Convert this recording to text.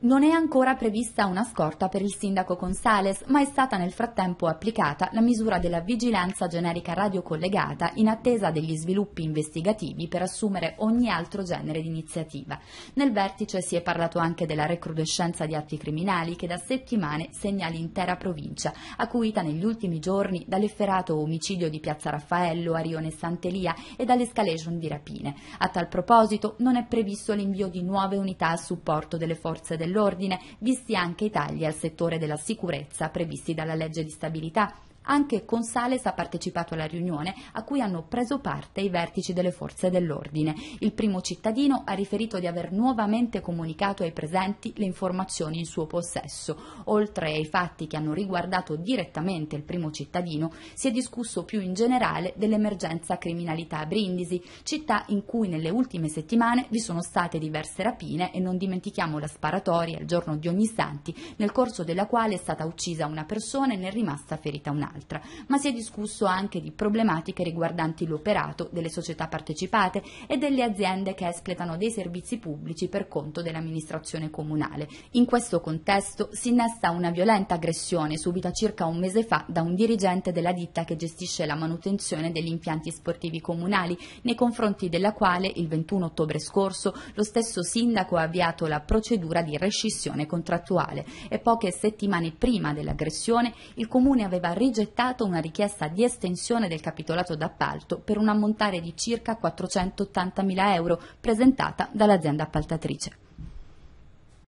Non è ancora prevista una scorta per il sindaco Consales, ma è stata nel frattempo applicata la misura della vigilanza generica radiocollegata in attesa degli sviluppi investigativi per assumere ogni altro genere di iniziativa. Nel vertice si è parlato anche della recrudescenza di atti criminali che da settimane segna l'intera provincia, acuita negli ultimi giorni dall'efferato omicidio di Piazza Raffaello a Rione Sant'Elia e dall'escalation di rapine. A tal proposito non è previsto l'invio di nuove unità a supporto delle forze dell'ordine dell'ordine, visti anche i tagli al settore della sicurezza previsti dalla legge di stabilità. Anche Consales ha partecipato alla riunione a cui hanno preso parte i vertici delle forze dell'ordine. Il primo cittadino ha riferito di aver nuovamente comunicato ai presenti le informazioni in suo possesso. Oltre ai fatti che hanno riguardato direttamente il primo cittadino, si è discusso più in generale dell'emergenza criminalità a Brindisi, città in cui nelle ultime settimane vi sono state diverse rapine e non dimentichiamo la sparatoria il giorno di ogni santi, nel corso della quale è stata uccisa una persona e ne è rimasta ferita un'altra un'altra, ma si è discusso anche di problematiche riguardanti l'operato delle società partecipate e delle aziende che espletano dei servizi pubblici per conto dell'amministrazione comunale. In questo contesto si innesta una violenta aggressione subita circa un mese fa da un dirigente della ditta che gestisce la manutenzione degli impianti sportivi comunali, nei confronti della quale il 21 ottobre scorso lo stesso sindaco ha avviato la procedura di rescissione contrattuale e poche settimane prima dell'aggressione il comune aveva rigettato gettato una richiesta di estensione del capitolato d'appalto per un ammontare di circa 480.000 euro presentata dall'azienda appaltatrice.